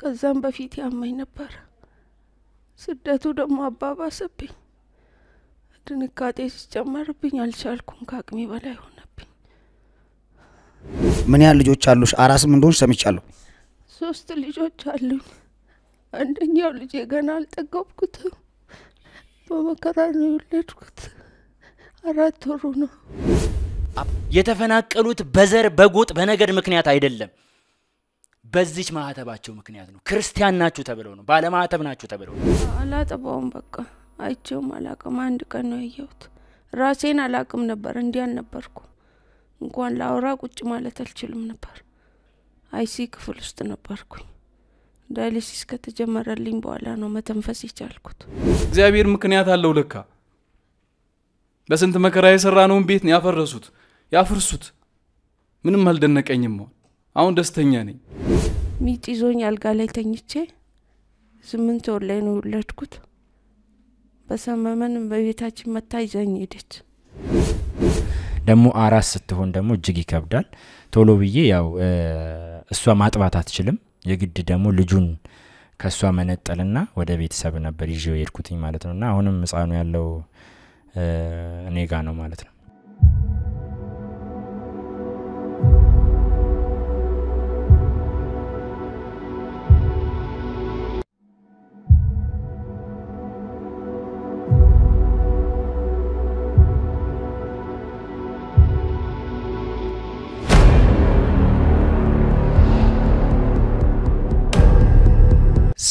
ከዛም በፊት ያመኝ ነበር። ስደቱ ደግሞ አባባሰብኝ። ድንጋጤ ሲጨመርብኝ አልቻልኩም። ከአቅሜ በላይ ሆነብኝ። ምን ያህል ልጆች አሉሽ? አራስም እንደሆንሽ ሰምቻለሁ። ሶስት ልጆች አሉኝ። አንደኛው ልጄ ገና አልጠገብኩትም። በመከራ ነው የወለድኩት። አራት ወሩ ነው። የተፈናቀሉት በዘር በጎጥ በነገድ ምክንያት አይደለም። በዚች ማህተባቸው ምክንያት ነው። ክርስቲያን ናችሁ ተብለው ነው፣ ባለማህተብ ናችሁ ተብለው ነው። አላጠባውም። በቃ አይቼውም አላቅም። አንድ ቀን ነው ያየሁት። ራሴን አላቅም ነበር፣ እንዲህ አልነበርኩ። እንኳን ላውራ ቁጭ ማለት አልችልም ነበር። አይሲ ክፍል ውስጥ ነበርኩኝ። ዳያሊሲስ ከተጀመረልኝ በኋላ ነው መተንፈስ የቻልኩት። እግዚአብሔር ምክንያት አለው ለካ። በስንት መከራ የሰራነውን ቤት ነው ያፈረሱት። ያፍርሱት። ምንም አልደነቀኝም። አሁን ደስተኛ ነኝ። ሚጥ ይዞኝ አልጋ ላይ ተኝቼ ስምንት ወር ላይ ነው የወለድኩት። በሰመመን በቤታችን መታ ይዘኝ ሄደች። ደግሞ አራስ ስትሆን ደግሞ እጅግ ይከብዳል። ቶሎ ብዬ ያው እሷ ማጥባት አትችልም። የግድ ደግሞ ልጁን ከእሷ መነጠልና ወደ ቤተሰብ ነበር ይዤው የሄድኩትኝ ማለት ነው። እና አሁንም ህፃኑ ያለው እኔ ጋ ነው ማለት ነው።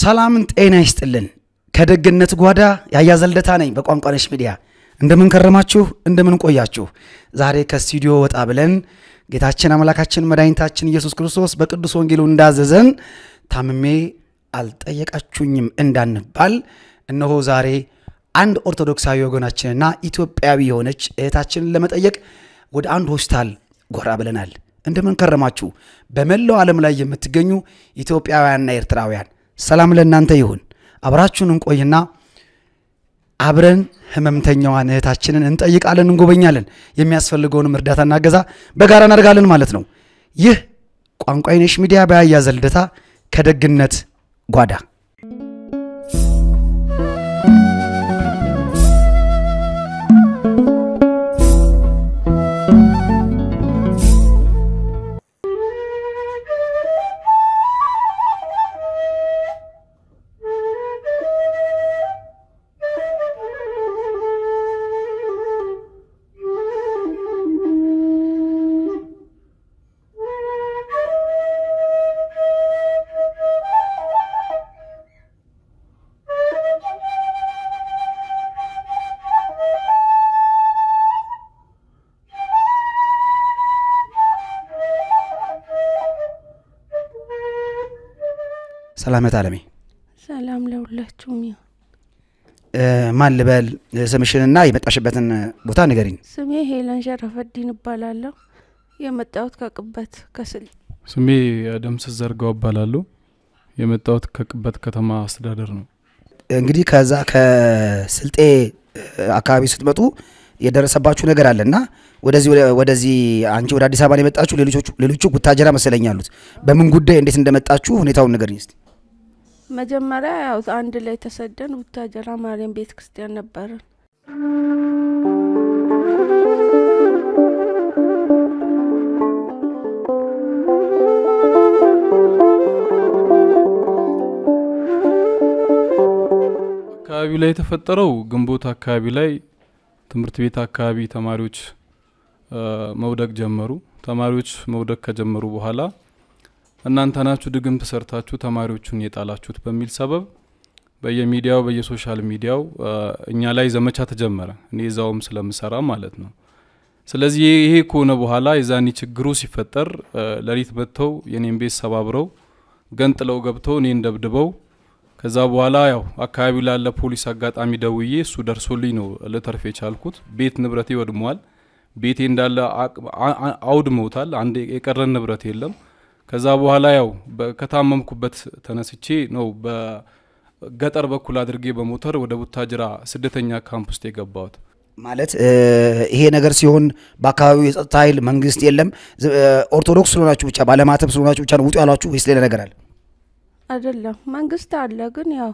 ሰላምን ጤና ይስጥልን። ከደግነት ጓዳ ያያ ነኝ በቋንቋነሽ ሚዲያ እንደምን ከረማችሁ? እንደምን ቆያችሁ? ዛሬ ከስቱዲዮ ወጣ ብለን ጌታችን አምላካችን መድኃኒታችን ኢየሱስ ክርስቶስ በቅዱስ ወንጌሉ እንዳዘዘን ታምሜ አልጠየቃችሁኝም እንዳንባል እነሆ ዛሬ አንድ ኦርቶዶክሳዊ ወገናችንና ኢትዮጵያዊ የሆነች እህታችንን ለመጠየቅ ወደ አንድ ሆስፒታል ጎራ ብለናል። እንደምን ከረማችሁ? በመላው ዓለም ላይ የምትገኙ ኢትዮጵያውያንና ኤርትራውያን ሰላም ለእናንተ ይሁን። አብራችሁን እንቆይና አብረን ህመምተኛዋን እህታችንን እንጠይቃለን፣ እንጎበኛለን። የሚያስፈልገውንም እርዳታ እናገዛ በጋራ እናደርጋለን ማለት ነው። ይህ ቋንቋይነሽ ሚዲያ በያያ ከደግነት ጓዳ ሰላመት አለሜ። ሰላም ለሁላችሁም ይሁን። ማን ልበል? ስምሽንና የመጣሽበትን ቦታ ንገሪኝ። ስሜ ሄለን ሸረፈዲን እባላለሁ። የመጣሁት ከቅበት ከስል። ስሜ ደምስ ዘርጋው እባላለሁ። የመጣሁት ከቅበት ከተማ አስተዳደር ነው። እንግዲህ ከዛ ከስልጤ አካባቢ ስትመጡ የደረሰባችሁ ነገር አለ እና ወደዚህ ወደዚህ አንቺ ወደ አዲስ አበባ ነው የመጣችሁ። ሌሎቹ ሌሎቹ ጉታጀራ መሰለኝ ያሉት። በምን ጉዳይ እንዴት እንደመጣችሁ ሁኔታውን ንገሪኝ እስቲ። መጀመሪያ ያው አንድ ላይ ተሰደን ቡታጀራ ማርያም ቤተ ክርስቲያን ነበርን። አካባቢ ላይ የተፈጠረው ግንቦት አካባቢ ላይ ትምህርት ቤት አካባቢ ተማሪዎች መውደቅ ጀመሩ። ተማሪዎች መውደቅ ከጀመሩ በኋላ እናንተ ናችሁ ድግምት ሰርታችሁ ተማሪዎቹን የጣላችሁት በሚል ሰበብ በየሚዲያው በየሶሻል ሚዲያው እኛ ላይ ዘመቻ ተጀመረ። እኔ እዛውም ስለምሰራ ማለት ነው። ስለዚህ ይሄ ከሆነ በኋላ የዛኔ ችግሩ ሲፈጠር ሌሊት መጥተው የኔን ቤት ሰባብረው ገንጥለው ገብተው እኔን ደብድበው ከዛ በኋላ ያው አካባቢው ላለ ፖሊስ አጋጣሚ ደውዬ እሱ ደርሶልኝ ነው ልተርፍ የቻልኩት። ቤት ንብረቴ ወድሟል። ቤቴ እንዳለ አውድመውታል። አንድ የቀረን ንብረት የለም። ከዛ በኋላ ያው ከታመምኩበት ተነስቼ ነው በገጠር በኩል አድርጌ በሞተር ወደ ቡታጅራ ስደተኛ ካምፕ ውስጥ የገባሁት። ማለት ይሄ ነገር ሲሆን በአካባቢው የጸጥታ ኃይል መንግስት የለም። ኦርቶዶክስ ስለሆናችሁ ብቻ ባለማተብ ስለሆናችሁ ብቻ ነው ውጡ ያሏችሁ ወይስ ሌላ ነገር አለ? አይደለም፣ መንግስት አለ። ግን ያው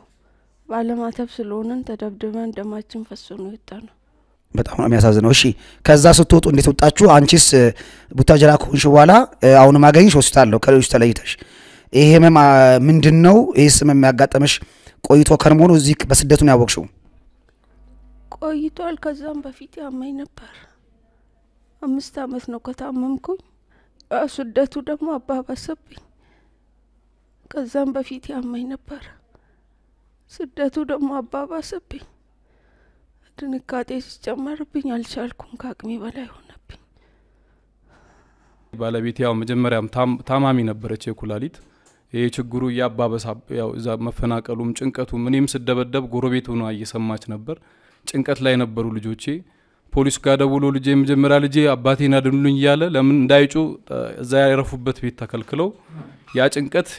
ባለማተብ ስለሆንን ተደብድበን ደማችን ፈሶ ነው የወጣ ነው። በጣም ነው የሚያሳዝነው። እሺ ከዛ ስትወጡ እንዴት ወጣችሁ? አንቺስ ቡታጀራ ከሆንሽ በኋላ አሁንም አገኝሽ ሆስፒታል ነው ከሌሎች ተለይተሽ። ይሄ ህመም ምንድን ነው? ይህስ ስም የሚያጋጠመሽ ቆይቶ ከርሞኑ እዚህ በስደቱን ያወቅሽው? ቆይቷል። ከዛም በፊት ያመኝ ነበር። አምስት አመት ነው ከታመምኩኝ። ስደቱ ደግሞ አባባሰብኝ። ከዛም በፊት ያመኝ ነበር። ስደቱ ደግሞ አባባሰብኝ። ድንጋጤ ሲጨመርብኝ አልቻልኩም። ከአቅሜ በላይ ሆነብኝ። ባለቤት ያው መጀመሪያም ታማሚ ነበረች የኩላሊት ይህ ችግሩ እያባበሳ እዛ መፈናቀሉም ጭንቀቱ እኔም ስደበደብ ጎረቤት ሆኗ እየሰማች ነበር። ጭንቀት ላይ ነበሩ ልጆቼ። ፖሊስ ጋር ደውሎ ልጄ መጀመሪያ ልጄ አባቴን አድኑልኝ እያለ ለምን እንዳይጩ እዛ ያረፉበት ቤት ተከልክለው ያ ጭንቀት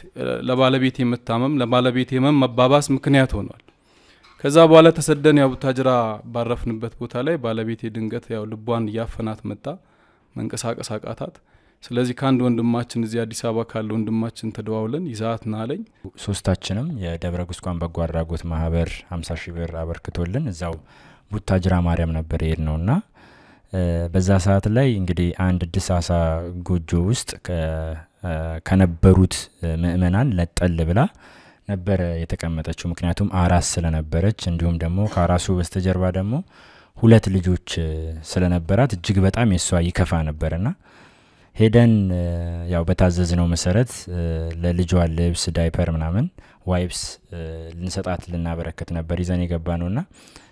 ለባለቤት የምታመም ለባለቤት የመም መባባስ ምክንያት ሆኗል። ከዛ በኋላ ተሰደን ያው ቡታጅራ ባረፍንበት ቦታ ላይ ባለቤቴ ድንገት ያው ልቧን እያፈናት መጣ፣ መንቀሳቀስ አቃታት። ስለዚህ ከአንድ ወንድማችን እዚህ አዲስ አበባ ካለ ወንድማችን ተደዋውለን ይዛት ናለኝ። ሶስታችንም የደብረ ጉስቋን በጎ አድራጎት ማህበር ሀምሳ ሺህ ብር አበርክቶልን እዛው ቡታጅራ ማርያም ነበር የሄድ ነው እና በዛ ሰዓት ላይ እንግዲህ አንድ ድሳሳ ጎጆ ውስጥ ከነበሩት ምእመናን ለጠል ብላ ነበረ የተቀመጠችው። ምክንያቱም አራስ ስለነበረች እንዲሁም ደግሞ ከአራሱ በስተጀርባ ደግሞ ሁለት ልጆች ስለነበራት እጅግ በጣም የእሷ ይከፋ ነበርና ሄደን ያው በታዘዝነው መሰረት ለልጇ ልብስ፣ ዳይፐር ምናምን ዋይፕስ ልንሰጣት ልናበረከት ነበር ይዘን የገባ ነው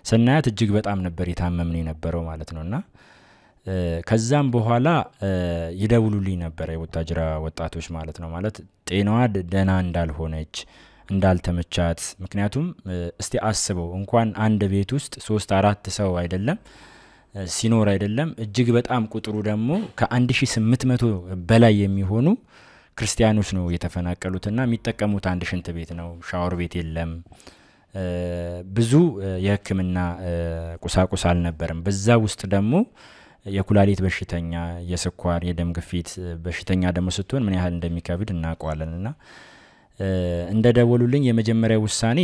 ስናያት እጅግ በጣም ነበር የታመምን የነበረው ማለት ነው ከዛም በኋላ ይደውሉልኝ ነበረ የወታጅራ ወጣቶች ማለት ነው ማለት ጤናዋ ደህና እንዳልሆነች እንዳልተመቻት። ምክንያቱም እስቲ አስበው እንኳን አንድ ቤት ውስጥ ሶስት አራት ሰው አይደለም ሲኖር አይደለም እጅግ በጣም ቁጥሩ ደግሞ ከ1800 በላይ የሚሆኑ ክርስቲያኖች ነው የተፈናቀሉትና የሚጠቀሙት አንድ ሽንት ቤት ነው። ሻወር ቤት የለም። ብዙ የህክምና ቁሳቁስ አልነበርም። በዛ ውስጥ ደግሞ የኩላሊት በሽተኛ፣ የስኳር፣ የደም ግፊት በሽተኛ ደግሞ ስትሆን ምን ያህል እንደሚከብድ እናውቀዋለን እና እንደደወሉልኝ የመጀመሪያ ውሳኔ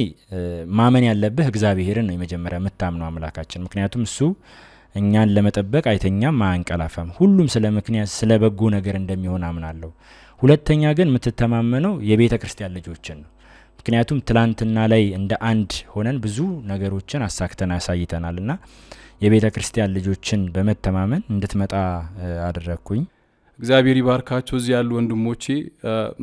ማመን ያለብህ እግዚአብሔርን ነው። የመጀመሪያ የምታምነው አምላካችን፣ ምክንያቱም እሱ እኛን ለመጠበቅ አይተኛም አያንቀላፋም። ሁሉም ስለ ምክንያት ስለ በጎ ነገር እንደሚሆን አምናለሁ። ሁለተኛ ግን የምትተማመነው የቤተ ክርስቲያን ልጆችን ነው። ምክንያቱም ትላንትና ላይ እንደ አንድ ሆነን ብዙ ነገሮችን አሳክተን አሳይተናል እና የቤተ ክርስቲያን ልጆችን በመተማመን እንድትመጣ አደረግኩኝ። እግዚአብሔር ይባርካቸው። እዚህ ያሉ ወንድሞቼ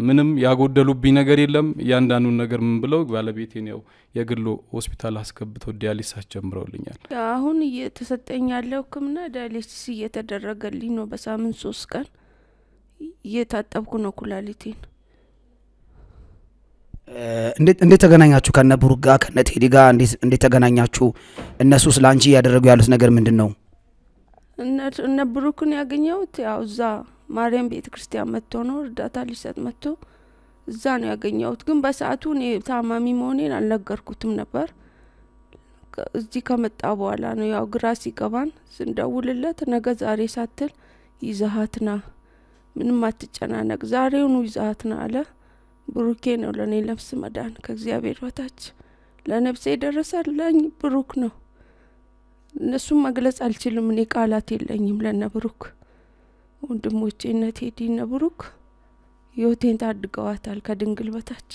ምንም ያጎደሉብኝ ነገር የለም። እያንዳንዱን ነገር ምን ብለው ባለቤቴን ያው የግሎ ሆስፒታል አስገብተው ዲያሊሲስ ጀምረውልኛል። አሁን እየተሰጠኝ ያለው ሕክምና ዲያሊሲስ እየተደረገልኝ ነው። በሳምንት ሶስት ቀን እየታጠብኩ ነው ኩላሊቴን። እንዴት ተገናኛችሁ? ከነ ብሩክ ጋር ከነ ቴዲ ጋር እንዴት ተገናኛችሁ? እነሱ ስለ አንቺ እያደረጉ ያሉት ነገር ምንድን ነው? እነ ብሩክን ያገኘሁት ያው እዛ ማርያም ቤተ ክርስቲያን መጥቶ ነው እርዳታ ሊሰጥ መጥቶ እዛ ነው ያገኘሁት። ግን በሰዓቱ እኔ ታማሚ መሆኔን አልነገርኩትም ነበር። እዚህ ከመጣ በኋላ ነው ያው ግራ ሲገባን ስንደውልለት ነገ ዛሬ ሳትል ይዛሀትና ምንም አትጨናነቅ፣ ዛሬውኑ ይዛሀትና አለ። ብሩኬ ነው ለእኔ ነፍስ መዳን ከእግዚአብሔር በታች ለነፍሴ የደረሰልኝ ብሩክ ነው። እነሱም መግለጽ አልችልም። እኔ ቃላት የለኝም። ለነብሩክ ወንድሞቼ እነ ቴዲ እነ ብሩክ ህይወቴን ታድገዋታል ከድንግል በታች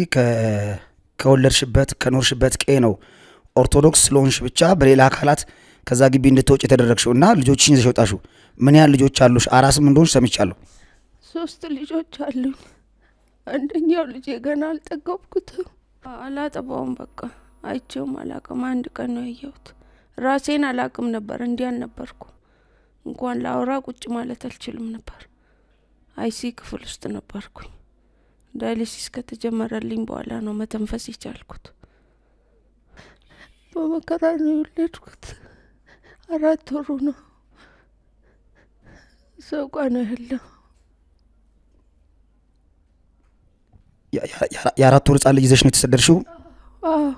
ስለዚህ ከወለድሽበት ከኖርሽበት ቀ ነው ኦርቶዶክስ ስለሆንሽ ብቻ በሌላ አካላት ከዛ ግቢ እንድትወጭ የተደረግሽው እና ልጆችሽን ይዘሽ ወጣሽው። ምን ያህል ልጆች አሉሽ? አራስም እንደሆንሽ ሰምቻለሁ። ሶስት ልጆች አሉኝ። አንደኛው ልጅ ገና አልጠገብኩትም፣ አላጠባውም። በቃ አይቼውም አላቅም። አንድ ቀን ነው ያየሁት። ራሴን አላቅም ነበር፣ እንዲህ አልነበርኩ። እንኳን ለአውራ ቁጭ ማለት አልችልም ነበር። አይሲ ክፍል ውስጥ ነበርኩኝ። ዳያሊሲስ ከተጀመረልኝ በኋላ ነው መተንፈስ የቻልኩት። በመከራ ነው የወለድኩት። አራት ወሩ ነው ሰውቋ ነው ያለው። የአራት ወር ህጻን ልጅ ይዘሽ ነው የተሰደድሽው? አዎ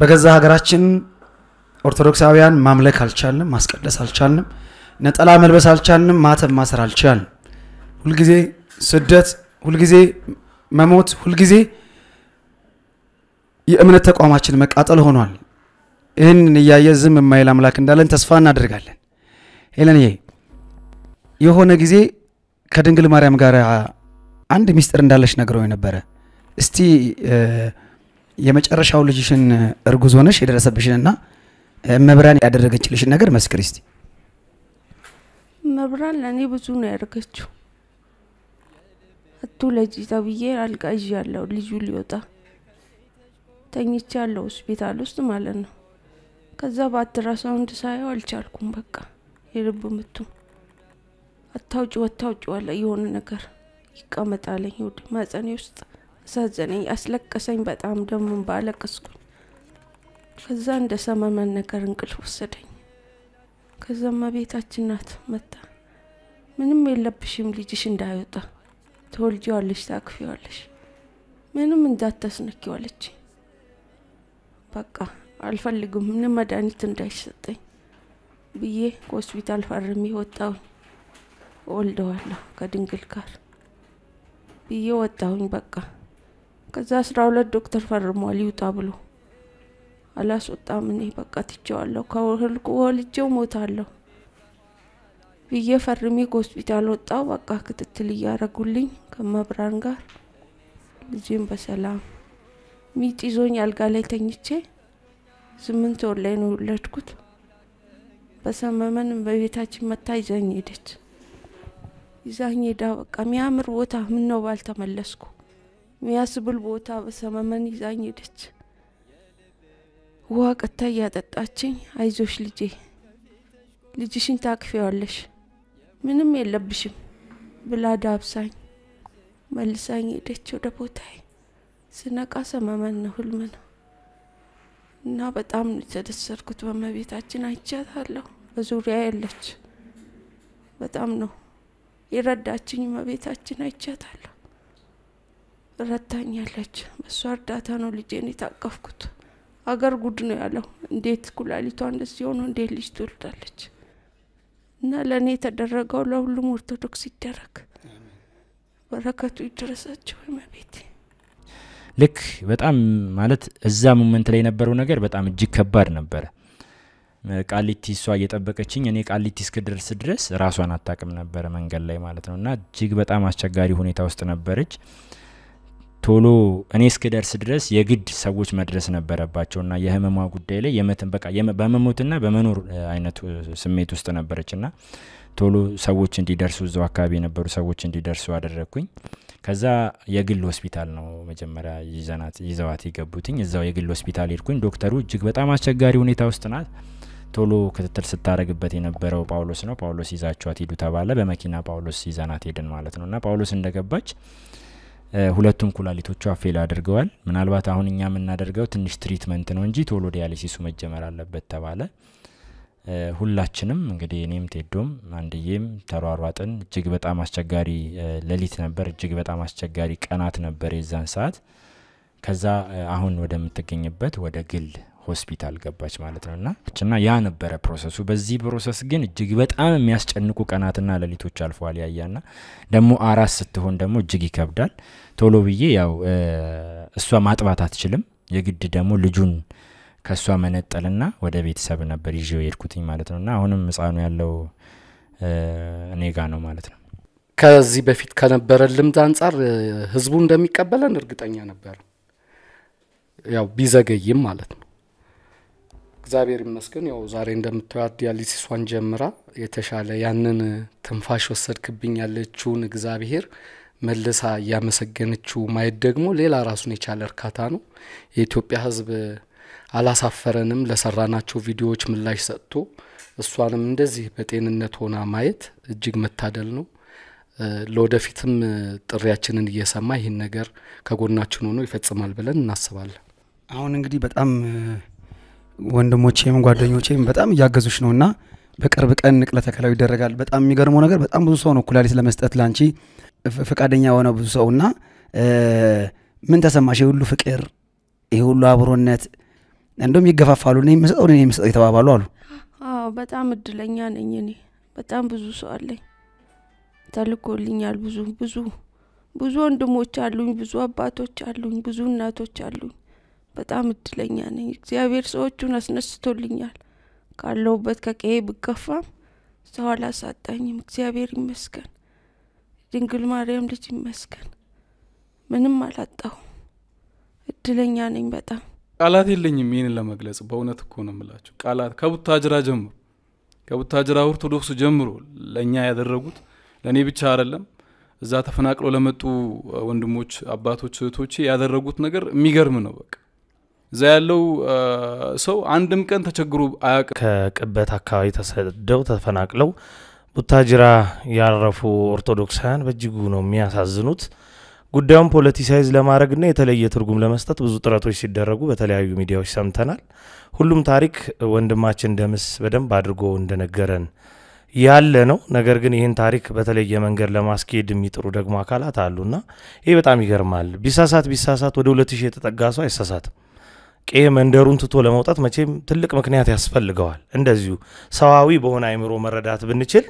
በገዛ ሀገራችን ኦርቶዶክሳውያን ማምለክ አልቻልንም፣ ማስቀደስ አልቻልንም፣ ነጠላ መልበስ አልቻልንም፣ ማተብ ማሰር አልቻልንም። ሁልጊዜ ስደት፣ ሁልጊዜ መሞት፣ ሁልጊዜ የእምነት ተቋማችን መቃጠል ሆኗል። ይህን እያየ ዝም የማይል አምላክ እንዳለን ተስፋ እናደርጋለን። ሄለንዬ የሆነ ጊዜ ከድንግል ማርያም ጋር አንድ ሚስጥር እንዳለች ነግረው የነበረ እስቲ የመጨረሻው ልጅሽን እርጉዝ ሆነሽ የደረሰብሽንና መብራን ያደረገችልሽን ነገር መስክሪ እስቲ። መብራን ለእኔ ብዙ ነው ያደርገችው። እቱ ለጂ ተብዬ አልጋ ያለው ልጁ ሊወጣ ተኝቼ ያለው ሆስፒታል ውስጥ ማለት ነው። ከዛ በአልትራሳውንድ ሳየው አልቻልኩም። በቃ የልብ ምቱ አታውጭ ወታውጭ ዋለ የሆነ ነገር ይቀመጣለኝ ወደ ማጸኔ ውስጥ አሳዘነኝ፣ አስለቀሰኝ። በጣም ደግሞ ባለቀስኩ ከዛ እንደ ሰመመን ነገር እንቅልፍ ወሰደኝ። ከዛማ ቤታችን ናት መጣ ምንም የለብሽም ልጅሽ እንዳይወጣ ተወልጂዋለሽ፣ ታክፊዋለሽ፣ ምንም እንዳታስነኪዋለች። በቃ አልፈልግም ምንም መድኃኒት እንዳይሰጠኝ ብዬ ከሆስፒታል ፈርም ወጣሁኝ። ወልደዋለሁ ከድንግል ጋር ብዬ ወጣሁኝ በቃ ከዛ አስራ ሁለት ዶክተር ፈርሟል ይውጣ ብሎ አላስወጣም። እኔ በቃ ትቼዋለሁ፣ ከህልቁ ወልጄው ሞታለሁ ብዬ ፈርሜ ከሆስፒታል ወጣው። በቃ ክትትል እያረጉልኝ ከመብራን ጋር ልጅም በሰላም ሚጥ ይዞኝ አልጋ ላይ ተኝቼ ስምንት ወር ላይ ነው የወለድኩት። በሰመመን በቤታችን መታ ይዛኝ ሄደች። ይዛኝ ሄዳ በቃ የሚያምር ቦታ ምን ነው ባልተመለስኩ ሚያስብል ቦታ በሰመመን ይዛኝ ሄደች። ውሃ ቀታ እያጠጣችኝ አይዞሽ ልጄ፣ ልጅሽን ታቅፊዋለሽ፣ ምንም የለብሽም ብላ ዳብሳኝ መልሳኝ ሄደች ወደ ቦታዬ። ስነቃ ሰመመን ነው ህልም ነው እና በጣም የተደሰርኩት። በመቤታችን አይቻታለሁ። በዙሪያ ያለች በጣም ነው የረዳችኝ መቤታችን አይቻታለሁ። ረታኛለች። በእሷ እርዳታ ነው ልጄን የታቀፍኩት። አገር ጉድ ነው ያለው። እንዴት ኩላሊቷ እንደዚ ሲሆኑ እንዴት ልጅ ትወልዳለች? እና ለእኔ የተደረገው ለሁሉም ኦርቶዶክስ ይደረግ፣ በረከቱ ይደረሳቸው። መቤቴ ልክ በጣም ማለት እዛ ሙመንት ላይ የነበረው ነገር በጣም እጅግ ከባድ ነበረ። ቃሊቲ እሷ እየጠበቀችኝ እኔ ቃሊቲ እስክደርስ ድረስ ራሷን አታቅም ነበረ መንገድ ላይ ማለት ነው። እና እጅግ በጣም አስቸጋሪ ሁኔታ ውስጥ ነበረች። ቶሎ እኔ እስክደርስ ድረስ የግድ ሰዎች መድረስ ነበረባቸው እና የህመሟ ጉዳይ ላይ የመትን በቃ በመሞትና በመኖር አይነት ስሜት ውስጥ ነበረች እና ቶሎ ሰዎች እንዲደርሱ እዛው አካባቢ የነበሩ ሰዎች እንዲደርሱ አደረግኩኝ። ከዛ የግል ሆስፒታል ነው መጀመሪያ ይዘናት ይዘዋት የገቡትኝ። እዛው የግል ሆስፒታል ሄድኩኝ። ዶክተሩ እጅግ በጣም አስቸጋሪ ሁኔታ ውስጥ ናት። ቶሎ ክትትል ስታደረግበት የነበረው ጳውሎስ ነው። ጳውሎስ ይዛችኋት ሂዱ ተባለ። በመኪና ጳውሎስ ይዘናት ሄድን ማለት ነው እና ጳውሎስ እንደገባች ሁለቱም ኩላሊቶቿ ፌል አድርገዋል። ምናልባት አሁን እኛ የምናደርገው ትንሽ ትሪትመንት ነው እንጂ ቶሎ ዲያሊሲሱ መጀመር አለበት ተባለ። ሁላችንም እንግዲህ እኔም ቴዶም አንድዬም ተሯሯጥን። እጅግ በጣም አስቸጋሪ ሌሊት ነበር፣ እጅግ በጣም አስቸጋሪ ቀናት ነበር የዛን ሰዓት። ከዛ አሁን ወደምትገኝበት ወደ ግል ሆስፒታል ገባች ማለት ነው እና ያ ነበረ ፕሮሰሱ። በዚህ ፕሮሰስ ግን እጅግ በጣም የሚያስጨንቁ ቀናትና ሌሊቶች አልፈዋል። ያያና ደግሞ አራስ ስትሆን ደግሞ እጅግ ይከብዳል። ቶሎ ብዬ ያው እሷ ማጥባት አትችልም። የግድ ደግሞ ልጁን ከእሷ መነጠልና ወደ ቤተሰብ ነበር ይዤው የሄድኩትኝ ማለት ነው እና አሁንም ህፃኑ ያለው እኔ ጋ ነው ማለት ነው። ከዚህ በፊት ከነበረ ልምድ አንጻር ህዝቡ እንደሚቀበለን እርግጠኛ ነበር፣ ያው ቢዘገይም ማለት ነው። እግዚአብሔር ይመስገን ያው ዛሬ እንደምታዩት ዲያሊሲሷን ጀምራ የተሻለ ያንን ትንፋሽ ወሰድክብኝ ያለችውን እግዚአብሔር መልሳ እያመሰገነችው ማየት ደግሞ ሌላ ራሱን የቻለ እርካታ ነው። የኢትዮጵያ ሕዝብ አላሳፈረንም። ለሰራናቸው ቪዲዮዎች ምላሽ ሰጥቶ እሷንም እንደዚህ በጤንነት ሆና ማየት እጅግ መታደል ነው። ለወደፊትም ጥሪያችንን እየሰማ ይህን ነገር ከጎናችን ሆኖ ይፈጽማል ብለን እናስባለን። አሁን እንግዲህ በጣም ወንድሞቼም ጓደኞቼም በጣም እያገዙች ነው እና በቅርብ ቀን ንቅለ ተከላው ይደረጋል። በጣም የሚገርመው ነገር በጣም ብዙ ሰው ነው ኩላሊት ለመስጠት ላንቺ ፈቃደኛ የሆነ ብዙ ሰው እና ምን ተሰማሽ? የሁሉ ፍቅር፣ የሁሉ አብሮነት እንደም ይገፋፋሉ። እኔ የምሰጠው እኔ የምሰጠው የተባባሉ አሉ። አዎ በጣም እድለኛ ነኝ እኔ። በጣም ብዙ ሰው አለኝ፣ ተልኮልኛል። ብዙ ብዙ ብዙ ወንድሞች አሉኝ፣ ብዙ አባቶች አሉኝ፣ ብዙ እናቶች አሉኝ። በጣም እድለኛ ነኝ። እግዚአብሔር ሰዎቹን አስነስቶልኛል። ካለሁበት ከቀዬ ብገፋም ሰው አላሳጣኝም። እግዚአብሔር ይመስገን፣ ድንግል ማርያም ልጅ ይመስገን። ምንም አላጣሁም። እድለኛ ነኝ በጣም ቃላት የለኝም ይህንን ለመግለጽ። በእውነት እኮ ነው የምላቸው ቃላት ከቡታጅራ ጀምሮ ከቡታጅራ ኦርቶዶክሱ ጀምሮ ለእኛ ያደረጉት ለእኔ ብቻ አይደለም እዛ ተፈናቅለው ለመጡ ወንድሞች፣ አባቶች፣ እህቶቼ ያደረጉት ነገር የሚገርም ነው በቃ እዛ ያለው ሰው አንድም ቀን ተቸግሮ አያውቅም። ከቅበት አካባቢ ተሰደው ተፈናቅለው ቡታጅራ ያረፉ ኦርቶዶክሳውያን በእጅጉ ነው የሚያሳዝኑት። ጉዳዩን ፖለቲሳይዝ ለማድረግና የተለየ ትርጉም ለመስጠት ብዙ ጥረቶች ሲደረጉ በተለያዩ ሚዲያዎች ሰምተናል። ሁሉም ታሪክ ወንድማችን ደምስ በደንብ አድርጎ እንደነገረን ያለ ነው። ነገር ግን ይህን ታሪክ በተለየ መንገድ ለማስኬድ የሚጥሩ ደግሞ አካላት አሉና ይህ በጣም ይገርማል። ቢሳሳት ቢሳሳት ወደ ሁለት የተጠጋ ሰው አይሳሳትም። ቄ መንደሩን ትቶ ለመውጣት መቼም ትልቅ ምክንያት ያስፈልገዋል። እንደዚሁ ሰዋዊ በሆነ አይምሮ መረዳት ብንችል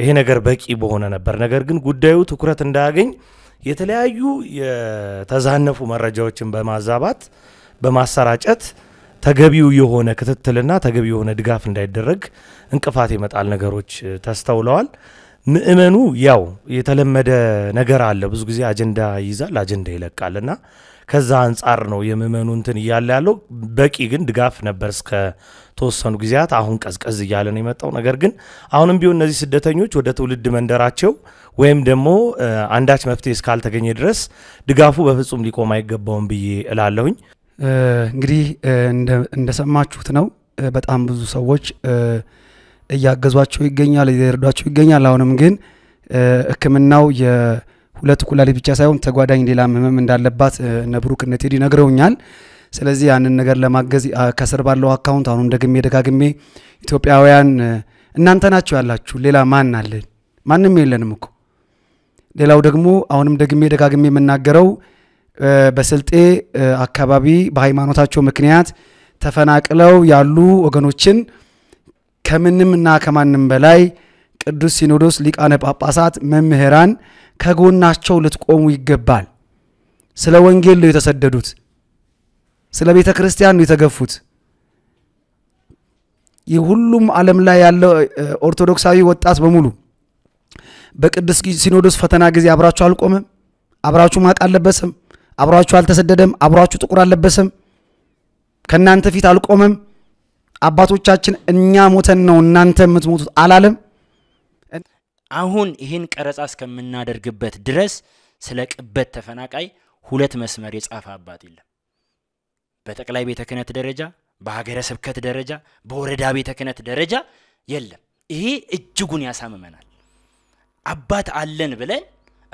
ይሄ ነገር በቂ በሆነ ነበር። ነገር ግን ጉዳዩ ትኩረት እንዳያገኝ የተለያዩ የተዛነፉ መረጃዎችን በማዛባት በማሰራጨት ተገቢው የሆነ ክትትልና ተገቢው የሆነ ድጋፍ እንዳይደረግ እንቅፋት ይመጣል ነገሮች ተስተውለዋል። ምእመኑ ያው የተለመደ ነገር አለ። ብዙ ጊዜ አጀንዳ ይይዛል፣ አጀንዳ ይለቃልና ከዛ አንጻር ነው የምመኑ እንትን እያለ ያለው። በቂ ግን ድጋፍ ነበር እስከ ተወሰኑ ጊዜያት። አሁን ቀዝቀዝ እያለ ነው የመጣው። ነገር ግን አሁንም ቢሆን እነዚህ ስደተኞች ወደ ትውልድ መንደራቸው ወይም ደግሞ አንዳች መፍትሄ እስካልተገኘ ድረስ ድጋፉ በፍጹም ሊቆም አይገባውም ብዬ እላለሁኝ። እንግዲህ እንደሰማችሁት ነው። በጣም ብዙ ሰዎች እያገዟቸው ይገኛል፣ እየረዷቸው ይገኛል። አሁንም ግን ህክምናው ። ሁለት ኩላሊት ብቻ ሳይሆን ተጓዳኝ ሌላም ህመም እንዳለባት እነ ብሩክ እነ ቴዲ ነግረውኛል። ስለዚህ ያንን ነገር ለማገዝ ከስር ባለው አካውንት አሁንም ደግሜ ደጋግሜ ኢትዮጵያውያን እናንተ ናቸው ያላችሁ፣ ሌላ ማን አለን? ማንም የለንም እኮ። ሌላው ደግሞ አሁንም ደግሜ ደጋግሜ የምናገረው በስልጤ አካባቢ በሃይማኖታቸው ምክንያት ተፈናቅለው ያሉ ወገኖችን ከምንም እና ከማንም በላይ ቅዱስ ሲኖዶስ ሊቃነ ጳጳሳት፣ መምህራን ከጎናቸው ልትቆሙ ይገባል። ስለ ወንጌል ነው የተሰደዱት። ስለ ቤተ ክርስቲያን ነው የተገፉት። ሁሉም ዓለም ላይ ያለው ኦርቶዶክሳዊ ወጣት በሙሉ በቅዱስ ሲኖዶስ ፈተና ጊዜ አብራችሁ አልቆመም። አብራችሁ ማቅ አልለበሰም። አብራችሁ አልተሰደደም። አብራችሁ ጥቁር አልለበሰም። ከእናንተ ፊት አልቆመም። አባቶቻችን እኛ ሞተን ነው እናንተ የምትሞቱት አላለም። አሁን ይህን ቀረጻ እስከምናደርግበት ድረስ ስለ ቅበት ተፈናቃይ ሁለት መስመር የጻፈ አባት የለም። በጠቅላይ ቤተ ክህነት ደረጃ፣ በሀገረ ስብከት ደረጃ፣ በወረዳ ቤተ ክህነት ደረጃ የለም። ይሄ እጅጉን ያሳምመናል። አባት አለን ብለን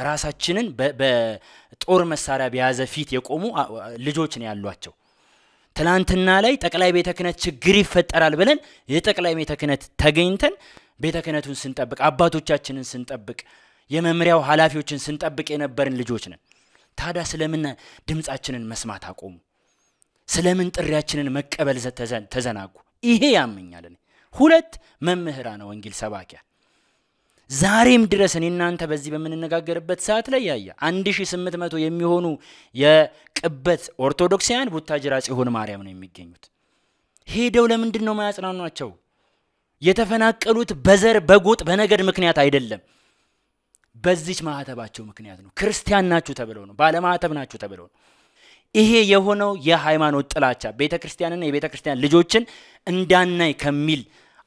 ራሳችንን በጦር መሳሪያ በያዘ ፊት የቆሙ ልጆች ነው ያሏቸው። ትላንትና ላይ ጠቅላይ ቤተ ክህነት ችግር ይፈጠራል ብለን የጠቅላይ ቤተ ክህነት ተገኝተን ቤተ ክህነቱን ስንጠብቅ፣ አባቶቻችንን ስንጠብቅ፣ የመምሪያው ኃላፊዎችን ስንጠብቅ የነበርን ልጆች ነን። ታዲያ ስለምን ድምፃችንን መስማት አቆሙ? ስለምን ጥሪያችንን መቀበል ተዘናጉ? ይሄ ያመኛል። ሁለት መምህራነ ወንጌል ሰባኪያ ዛሬም ድረስ እኔ እናንተ በዚህ በምንነጋገርበት ሰዓት ላይ ያየ መቶ የሚሆኑ የቅበት ኦርቶዶክሳውያን ቡታጅራ ጽዮን ማርያም ነው የሚገኙት። ሄደው ለምንድን ነው ማያጽናኗቸው? የተፈናቀሉት በዘር በጎጥ በነገድ ምክንያት አይደለም። በዚች ማዕተባቸው ምክንያት ነው። ክርስቲያን ናችሁ ተብለው ነው። ባለማዕተብ ናችሁ ተብለው ነው። ይሄ የሆነው የሃይማኖት ጥላቻ ቤተ ክርስቲያንና የቤተ ክርስቲያን ልጆችን እንዳናይ ከሚል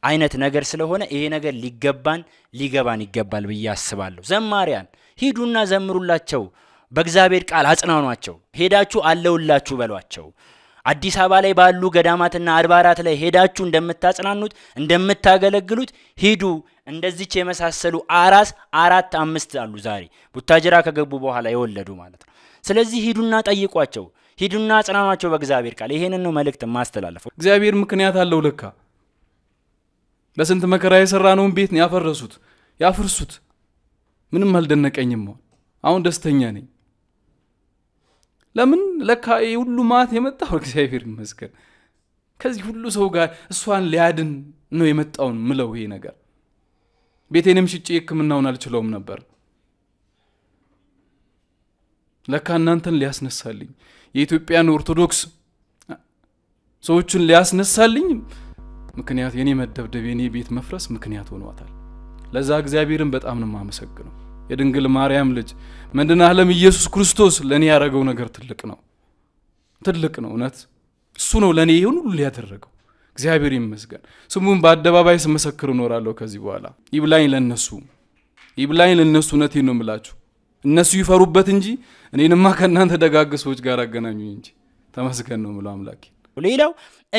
አይነት ነገር ስለሆነ ይሄ ነገር ሊገባን ሊገባን ይገባል ብዬ አስባለሁ። ዘማሪያን ሂዱና ዘምሩላቸው፣ በእግዚአብሔር ቃል አጽናኗቸው፣ ሄዳችሁ አለውላችሁ በሏቸው። አዲስ አበባ ላይ ባሉ ገዳማትና አድባራት ላይ ሄዳችሁ እንደምታጽናኑት እንደምታገለግሉት ሂዱ። እንደዚች የመሳሰሉ አራስ አራት አምስት አሉ ዛሬ ቡታጅራ ከገቡ በኋላ የወለዱ ማለት ነው። ስለዚህ ሂዱና ጠይቋቸው፣ ሂዱና አጽናኗቸው በእግዚአብሔር ቃል። ይሄንን ነው መልእክት ማስተላለፈው። እግዚአብሔር ምክንያት አለው ለካ። በስንት መከራ የሰራነውን ቤት ነው ያፈረሱት። ያፍርሱት። ምንም አልደነቀኝም። አሁን ደስተኛ ነኝ። ለምን ለካ ሁሉ ማት የመጣው እግዚአብሔር ይመስገን ከዚህ ሁሉ ሰው ጋር እሷን ሊያድን ነው የመጣውን ምለው ይሄ ነገር ቤቴንም ሽጭ ህክምናውን አልችለውም ነበር ለካ እናንተን ሊያስነሳልኝ የኢትዮጵያን ኦርቶዶክስ ሰዎችን ሊያስነሳልኝ ምክንያት የኔ መደብደብ የኔ ቤት መፍረስ ምክንያት ሆኗታል ለዛ እግዚአብሔርን በጣም ነው የማመሰግነው የድንግል ማርያም ልጅ ዓለም ኢየሱስ ክርስቶስ ለእኔ ያደረገው ነገር ትልቅ ነው፣ ትልቅ ነው። እውነት እሱ ነው ለእኔ ይህን ሁሉ ያደረገው። እግዚአብሔር ይመስገን። ስሙን በአደባባይ ስመሰክር እኖራለሁ። ከዚህ በኋላ ይብላኝ ለነሱ፣ ይብላኝ ለነሱ። እውነቴን ነው የምላችሁ። እነሱ ይፈሩበት እንጂ እኔንማ ከእናንተ ደጋግ ሰዎች ጋር አገናኙኝ እንጂ። ተመስገን ነው የምለው አምላኬ። ሌላው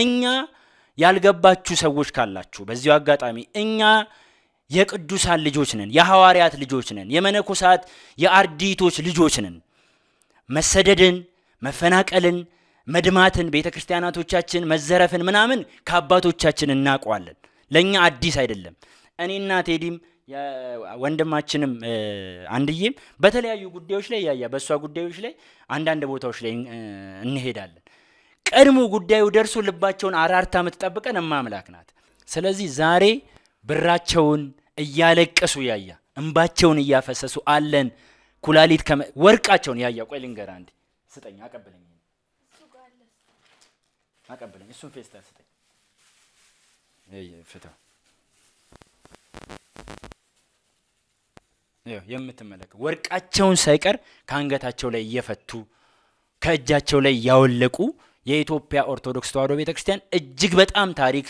እኛ ያልገባችሁ ሰዎች ካላችሁ በዚሁ አጋጣሚ እኛ የቅዱሳን ልጆች ነን፣ የሐዋርያት ልጆች ነን፣ የመነኮሳት የአርዲቶች ልጆች ነን። መሰደድን፣ መፈናቀልን፣ መድማትን፣ ቤተ ክርስቲያናቶቻችን መዘረፍን ምናምን ከአባቶቻችን እናውቀዋለን። ለእኛ አዲስ አይደለም። እኔና ቴዲም ወንድማችንም አንድዬም በተለያዩ ጉዳዮች ላይ ያያ በእሷ ጉዳዮች ላይ አንዳንድ ቦታዎች ላይ እንሄዳለን። ቀድሞ ጉዳዩ ደርሶ ልባቸውን አራርታ የምትጠብቀን እማ ናት። ስለዚህ ዛሬ ብራቸውን እያለቀሱ ያያ እንባቸውን እያፈሰሱ አለን ኩላሊት ወርቃቸውን ያያ ቆይ ልንገራ እንዲ ስጠኝ አቀብለኝ አቀብለኝ እሱን ፌስታ ስጠኝ ፍታ የምትመለከ ወርቃቸውን ሳይቀር ከአንገታቸው ላይ እየፈቱ ከእጃቸው ላይ ያወለቁ የኢትዮጵያ ኦርቶዶክስ ተዋሕዶ ቤተክርስቲያን እጅግ በጣም ታሪክ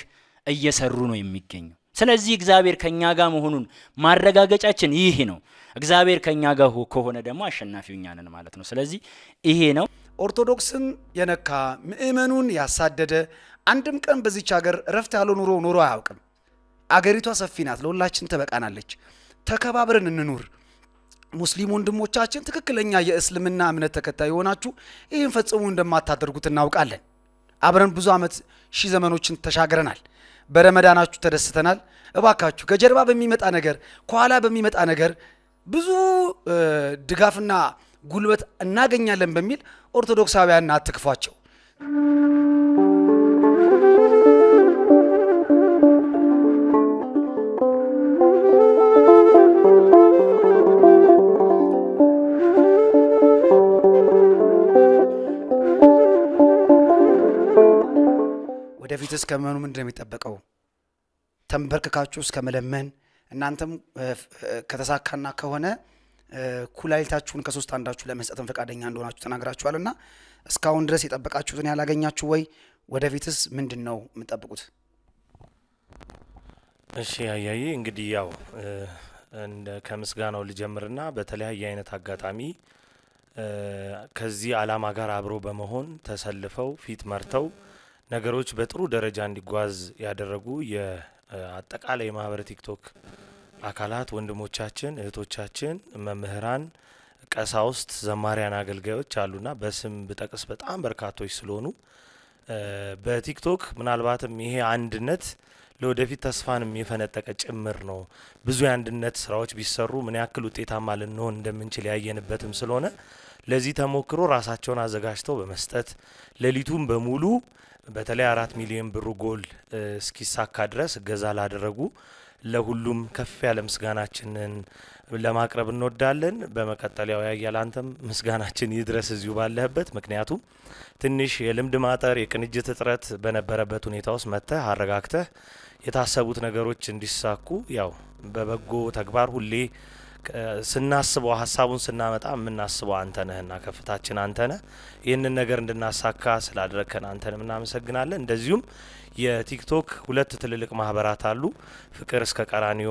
እየሰሩ ነው የሚገኙ ስለዚህ እግዚአብሔር ከእኛ ጋር መሆኑን ማረጋገጫችን ይህ ነው። እግዚአብሔር ከእኛ ጋር ከሆነ ደግሞ አሸናፊው እኛ ነን ማለት ነው። ስለዚህ ይሄ ነው ኦርቶዶክስን የነካ ምእመኑን ያሳደደ አንድም ቀን በዚች ሀገር እረፍት ያለው ኑሮ ኑሮ አያውቅም። አገሪቷ ሰፊ ናት፣ ለሁላችን ትበቃናለች። ተከባብረን እንኑር። ሙስሊም ወንድሞቻችን ትክክለኛ የእስልምና እምነት ተከታይ የሆናችሁ ይህን ፈጽሞ እንደማታደርጉት እናውቃለን። አብረን ብዙ ዓመት ሺህ ዘመኖችን ተሻግረናል። በረመዳናችሁ ተደስተናል። እባካችሁ ከጀርባ በሚመጣ ነገር ከኋላ በሚመጣ ነገር ብዙ ድጋፍና ጉልበት እናገኛለን በሚል ኦርቶዶክሳውያን አትክፏቸው። ፊት እስከ መሆኑ ምንድን ነው የሚጠበቀው? ተንበርክካችሁ እስከ መለመን እናንተም ከተሳካና ከሆነ ኩላሊታችሁን ከሶስት አንዳችሁ ለመስጠትም ፈቃደኛ እንደሆናችሁ እና እስካሁን ድረስ የጠበቃችሁትን ያላገኛችሁ ወይ? ወደፊትስ ምንድን ነው የምጠብቁት? እሺ አያዬ፣ እንግዲህ ያው ከምስጋናው ልጀምርና በተለያየ አይነት አጋጣሚ ከዚህ ዓላማ ጋር አብሮ በመሆን ተሰልፈው ፊት መርተው ነገሮች በጥሩ ደረጃ እንዲጓዝ ያደረጉ የአጠቃላይ የማህበረ ቲክቶክ አካላት ወንድሞቻችን፣ እህቶቻችን፣ መምህራን፣ ቀሳውስት፣ ዘማሪያን፣ አገልጋዮች አሉና በስም ብጠቅስ በጣም በርካቶች ስለሆኑ በቲክቶክ ምናልባትም ይሄ አንድነት ለወደፊት ተስፋን የፈነጠቀ ጭምር ነው። ብዙ የአንድነት ስራዎች ቢሰሩ ምን ያክል ውጤታማ ልንሆን እንደምንችል ያየንበትም ስለሆነ ለዚህ ተሞክሮ ራሳቸውን አዘጋጅተው በመስጠት ሌሊቱን በሙሉ በተለይ አራት ሚሊዮን ብሩ ጎል እስኪሳካ ድረስ እገዛ ላደረጉ ለሁሉም ከፍ ያለ ምስጋናችንን ለማቅረብ እንወዳለን። በመቀጠል ያው ያያል አንተም ምስጋናችን ይድረስ እዚሁ ባለህበት። ምክንያቱም ትንሽ የልምድ ማጠር የቅንጅት እጥረት በነበረበት ሁኔታ ውስጥ መጥተህ አረጋግተህ የታሰቡት ነገሮች እንዲሳኩ ያው በበጎ ተግባር ሁሌ ስናስበው ሀሳቡን ስናመጣ የምናስበው አንተ ነህና ከፍታችን አንተ ነህ። ይህንን ነገር እንድናሳካ ስላደረግከን አንተንም እናመሰግናለን። እንደዚሁም የቲክቶክ ሁለት ትልልቅ ማህበራት አሉ። ፍቅር እስከ ቀራኒዮ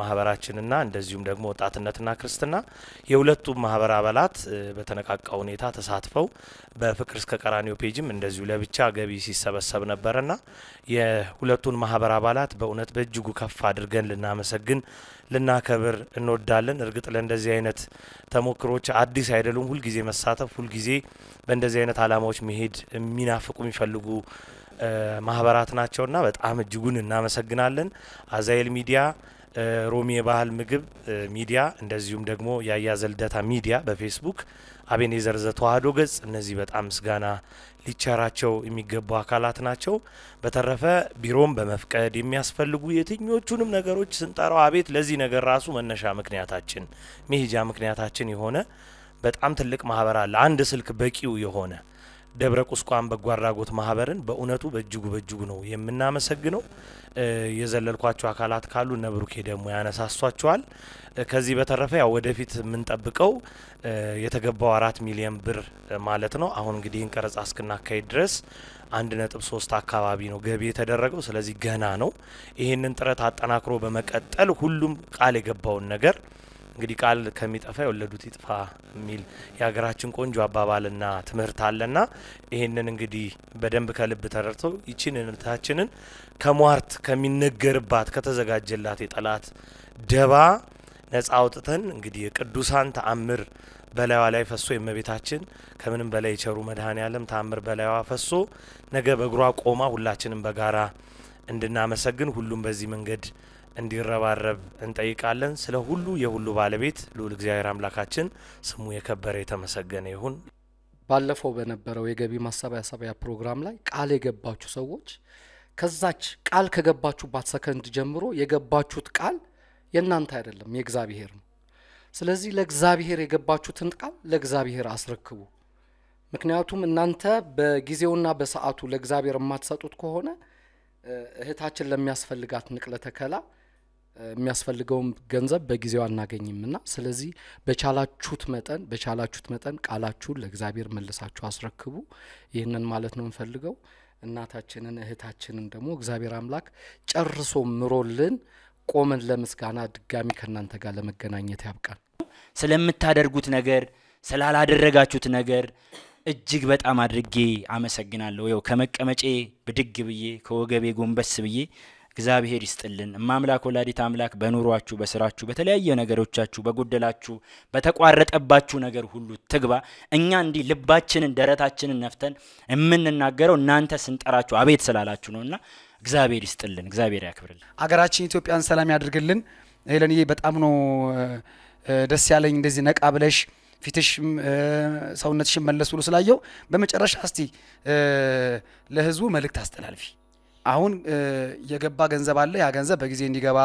ማህበራችንና እንደዚሁም ደግሞ ወጣትነትና ክርስትና የሁለቱም ማህበር አባላት በተነቃቃ ሁኔታ ተሳትፈው በፍቅር እስከ ቀራኒዮ ፔጅም እንደዚሁ ለብቻ ገቢ ሲሰበሰብ ነበርና የሁለቱን ማህበር አባላት በእውነት በእጅጉ ከፍ አድርገን ልናመሰግን ልናከብር እንወዳለን። እርግጥ ለእንደዚህ አይነት ተሞክሮች አዲስ አይደሉም። ሁልጊዜ መሳተፍ፣ ሁልጊዜ በእንደዚህ አይነት አላማዎች መሄድ የሚናፍቁ የሚፈልጉ ማህበራት ናቸውና በጣም እጅጉን እናመሰግናለን። አዛይል ሚዲያ ሮሚ የባህል ምግብ ሚዲያ እንደዚሁም ደግሞ ያያ ሚዲያ በፌስቡክ አቤኔዘር ዘተዋህዶ ገጽ እነዚህ በጣም ምስጋና ሊቸራቸው የሚገቡ አካላት ናቸው። በተረፈ ቢሮም በመፍቀድ የሚያስፈልጉ የትኞቹንም ነገሮች ስንጠራው አቤት ለዚህ ነገር ራሱ መነሻ ምክንያታችን መሄጃ ምክንያታችን የሆነ በጣም ትልቅ ማህበር አለ። አንድ ስልክ በቂው የሆነ ደብረ ቁስቋም በጎ አድራጎት ማህበርን በእውነቱ በእጅጉ በእጅጉ ነው የምናመሰግነው። የዘለልኳቸው አካላት ካሉ ነብሩኬ ደግሞ ያነሳሷቸዋል። ከዚህ በተረፈ ያው ወደፊት የምንጠብቀው የተገባው አራት ሚሊዮን ብር ማለት ነው። አሁን እንግዲህ ይህን ቀረጻ እስክናካሄድ ድረስ አንድ ነጥብ ሶስት አካባቢ ነው ገቢ የተደረገው። ስለዚህ ገና ነው። ይህንን ጥረት አጠናክሮ በመቀጠል ሁሉም ቃል የገባውን ነገር እንግዲህ ቃል ከሚጠፋ የወለዱት ይጥፋ የሚል የሀገራችን ቆንጆ አባባልና ትምህርት አለና ይህንን እንግዲህ በደንብ ከልብ ተረድቶ ይችን እምነታችንን ከሟርት ከሚነገርባት ከተዘጋጀላት የጠላት ደባ ነጻ አውጥተን እንግዲህ የቅዱሳን ተአምር በላይዋ ላይ ፈሶ የእመቤታችን ከምንም በላይ የቸሩ መድኃኔ ዓለም ተአምር በላይዋ ፈሶ ነገ በእግሯ ቆማ ሁላችንም በጋራ እንድናመሰግን ሁሉም በዚህ መንገድ እንዲረባረብ እንጠይቃለን። ስለ ሁሉ የሁሉ ባለቤት ልዑል እግዚአብሔር አምላካችን ስሙ የከበረ የተመሰገነ ይሁን። ባለፈው በነበረው የገቢ ማሰባሰቢያ ፕሮግራም ላይ ቃል የገባችሁ ሰዎች ከዛች ቃል ከገባችሁባት ሰከንድ ጀምሮ የገባችሁት ቃል የእናንተ አይደለም፣ የእግዚአብሔር ነው። ስለዚህ ለእግዚአብሔር የገባችሁትን ቃል ለእግዚአብሔር አስረክቡ። ምክንያቱም እናንተ በጊዜውና በሰዓቱ ለእግዚአብሔር የማትሰጡት ከሆነ እህታችን ለሚያስፈልጋት ንቅለ ተከላ የሚያስፈልገውን ገንዘብ በጊዜው አናገኝም ና ስለዚህ በቻላችሁት መጠን በቻላችሁት መጠን ቃላችሁን ለእግዚአብሔር መልሳችሁ አስረክቡ። ይህንን ማለት ነው እንፈልገው። እናታችንን እህታችንን ደግሞ እግዚአብሔር አምላክ ጨርሶ ምሮልን ቆመን ለምስጋና ድጋሚ ከእናንተ ጋር ለመገናኘት ያብቃል። ስለምታደርጉት ነገር ስላላደረጋችሁት ነገር እጅግ በጣም አድርጌ አመሰግናለሁ። ያው ከመቀመጬ ብድግ ብዬ ከወገቤ ጎንበስ ብዬ እግዚአብሔር ይስጥልን። እማምላክ ወላዲት አምላክ በኑሯችሁ፣ በስራችሁ፣ በተለያየ ነገሮቻችሁ፣ በጎደላችሁ፣ በተቋረጠባችሁ ነገር ሁሉ ትግባ። እኛ እንዲህ ልባችንን ደረታችንን ነፍተን የምንናገረው እናንተ ስንጠራችሁ አቤት ስላላችሁ ነው እና እግዚአብሔር ይስጥልን፣ እግዚአብሔር ያክብርልን፣ አገራችን ኢትዮጵያን ሰላም ያድርግልን። ሄለንዬ በጣም ነው ደስ ያለኝ እንደዚህ ነቃ ብለሽ ፊትሽ ሰውነትሽን መለስ ብሎ ስላየው። በመጨረሻ እስቲ ለህዝቡ መልእክት አስተላልፊ። አሁን የገባ ገንዘብ አለ። ያ ገንዘብ በጊዜ እንዲገባ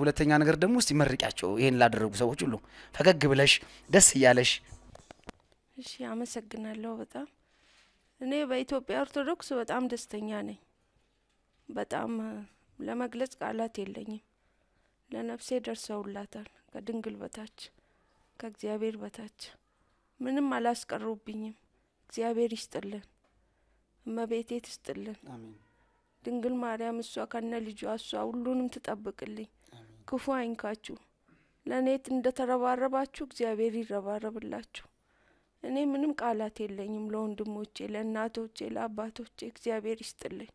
ሁለተኛ ነገር ደግሞ ውስጥ ይመርቂያቸው ይሄን ላደረጉ ሰዎች ሁሉ ፈገግ ብለሽ ደስ እያለሽ። እሺ፣ አመሰግናለሁ በጣም እኔ በኢትዮጵያ ኦርቶዶክስ በጣም ደስተኛ ነኝ። በጣም ለመግለጽ ቃላት የለኝም። ለነፍሴ ደርሰውላታል። ከድንግል በታች ከእግዚአብሔር በታች ምንም አላስቀሩብኝም። እግዚአብሔር ይስጥልን፣ እመቤቴ ትስጥልን። ድንግል ማርያም እሷ ከነ ልጇ እሷ ሁሉንም ትጠብቅልኝ፣ ክፉ አይንካችሁ። ለእኔት እንደ ተረባረባችሁ እግዚአብሔር ይረባረብላችሁ። እኔ ምንም ቃላት የለኝም። ለወንድሞቼ፣ ለእናቶቼ፣ ለአባቶቼ እግዚአብሔር ይስጥልኝ።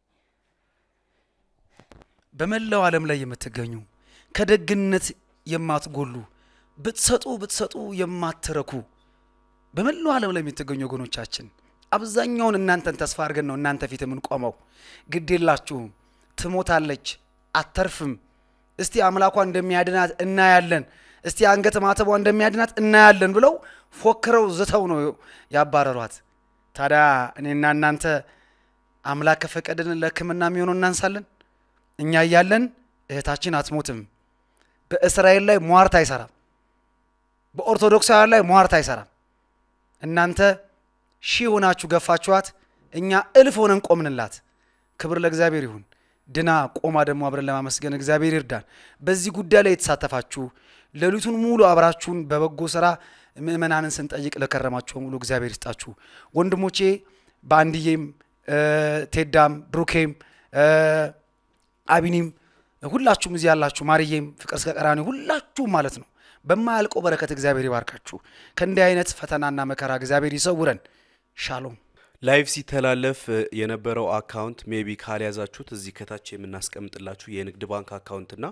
በመላው ዓለም ላይ የምትገኙ ከደግነት የማትጎሉ ብትሰጡ ብትሰጡ የማትረኩ በመላው ዓለም ላይ የምትገኙ ወገኖቻችን አብዛኛውን እናንተን ተስፋ አድርገን ነው እናንተ ፊት የምንቆመው። ግድ የላችሁም፣ ትሞታለች፣ አተርፍም። እስቲ አምላኳ እንደሚያድናት እናያለን፣ እስቲ አንገት ማተቧ እንደሚያድናት እናያለን ብለው ፎክረው ዝተው ነው ያባረሯት። ታዲያ እኔና እናንተ አምላክ ከፈቀደን ለሕክምና የሚሆነው እናንሳለን። እኛ እያለን እህታችን አትሞትም። በእስራኤል ላይ ሟርት አይሰራም። በኦርቶዶክሳውያን ላይ ሟርት አይሰራም። እናንተ ሺህ ሆናችሁ ገፋችኋት፣ እኛ እልፍ ሆነን ቆምንላት። ክብር ለእግዚአብሔር ይሁን። ድና ቆማ ደግሞ አብረን ለማመስገን እግዚአብሔር ይርዳን። በዚህ ጉዳይ ላይ የተሳተፋችሁ ሌሊቱን ሙሉ አብራችሁን በበጎ ስራ ምእመናንን ስንጠይቅ ለከረማቸው ሙሉ እግዚአብሔር ይስጣችሁ። ወንድሞቼ በአንድዬም፣ ቴዳም፣ ብሩኬም፣ አቢኒም ሁላችሁም እዚህ ያላችሁ ማርዬም፣ ፍቅር እስከ ሁላችሁም ማለት ነው በማያልቀው በረከት እግዚአብሔር ይባርካችሁ። ከእንዲህ አይነት ፈተናና መከራ እግዚአብሔር ይሰውረን። ሻሎም ላይቭ ሲተላለፍ የነበረው አካውንት ሜቢ ካልያዛችሁት እዚህ ከታች የምናስቀምጥላችሁ የንግድ ባንክ አካውንትና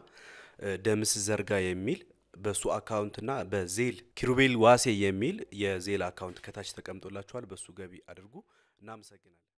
ደምስ ዘርጋ የሚል በሱ አካውንትና በዜል ኪሩቤል ዋሴ የሚል የዜል አካውንት ከታች ተቀምጦላችኋል። በሱ ገቢ አድርጉ። እናመሰግናለን።